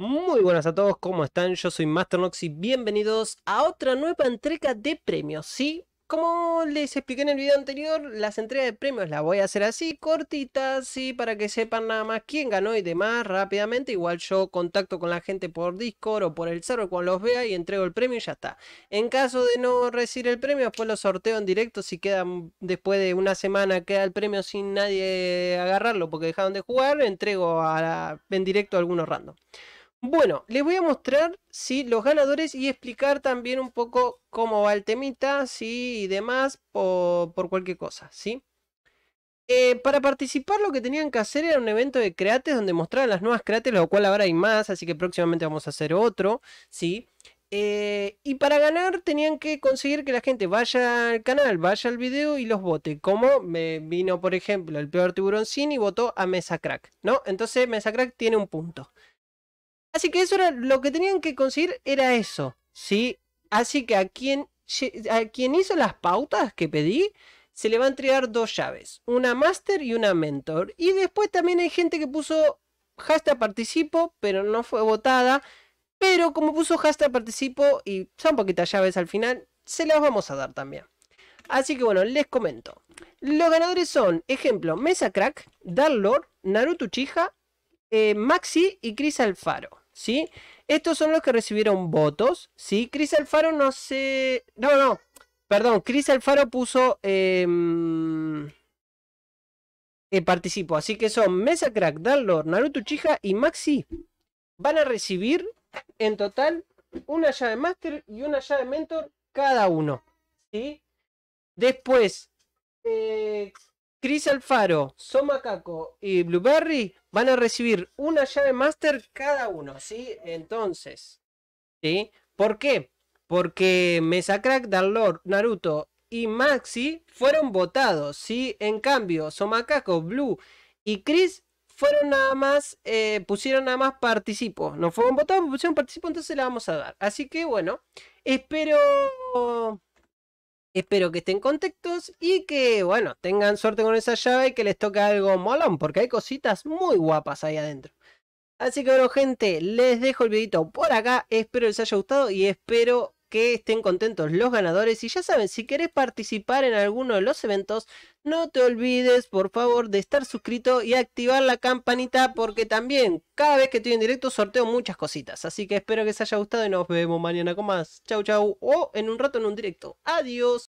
Muy buenas a todos, ¿cómo están? Yo soy Nox y bienvenidos a otra nueva entrega de premios, ¿sí? Como les expliqué en el video anterior, las entregas de premios las voy a hacer así, cortitas, ¿sí? Para que sepan nada más quién ganó y demás rápidamente. Igual yo contacto con la gente por Discord o por el server cuando los vea y entrego el premio y ya está. En caso de no recibir el premio, después lo sorteo en directo. Si queda después de una semana, queda el premio sin nadie agarrarlo porque dejaron de jugar, entrego en directo a algunos random. Bueno, les voy a mostrar los ganadores y explicar también un poco cómo va el temita y demás por, cualquier cosa. ¿sí? Eh, para participar lo que tenían que hacer era un evento de creates donde mostraban las nuevas creates, lo cual ahora hay más, así que próximamente vamos a hacer otro. ¿sí? Eh, y para ganar tenían que conseguir que la gente vaya al canal, vaya al video y los vote. Como me vino, por ejemplo, el peor tiburón sin y votó a Mesa Crack. ¿no? Entonces Mesa Crack tiene un punto. Así que eso era lo que tenían que conseguir, era eso, ¿sí? Así que a quien, a quien hizo las pautas que pedí, se le va a entregar dos llaves, una master y una mentor. Y después también hay gente que puso hashtag participo, pero no fue votada. Pero como puso hashtag participo y son poquitas llaves al final, se las vamos a dar también. Así que bueno, les comento. Los ganadores son, ejemplo, Mesa Crack, Dark Naruto Chija, eh, Maxi y Chris Alfaro. ¿sí? Estos son los que recibieron votos, ¿sí? Cris Alfaro no sé... No, no, perdón, Cris Alfaro puso... Em, eh... participo, así que son Mesa Crack, Darlor, Naruto Chija y Maxi. Van a recibir en total una llave Master y una llave Mentor cada uno, ¿sí? Después, eh, Chris Alfaro, Somacaco y Blueberry van a recibir una llave master cada uno, ¿sí? Entonces, ¿sí? ¿Por qué? Porque Mesa Crack, Dalor, Naruto y Maxi fueron votados, ¿sí? En cambio, Somacaco, Blue y Chris fueron nada más, eh, pusieron nada más participo. No fueron votados, pusieron participo, entonces la vamos a dar. Así que bueno, espero Espero que estén contentos y que, bueno, tengan suerte con esa llave y que les toque algo molón, porque hay cositas muy guapas ahí adentro. Así que bueno, gente, les dejo el videito por acá. Espero les haya gustado y espero que estén contentos los ganadores. Y ya saben, si querés participar en alguno de los eventos, no te olvides, por favor, de estar suscrito y activar la campanita, porque también cada vez que estoy en directo sorteo muchas cositas. Así que espero que les haya gustado y nos vemos mañana con más. Chau, chau. O en un rato en un directo. Adiós.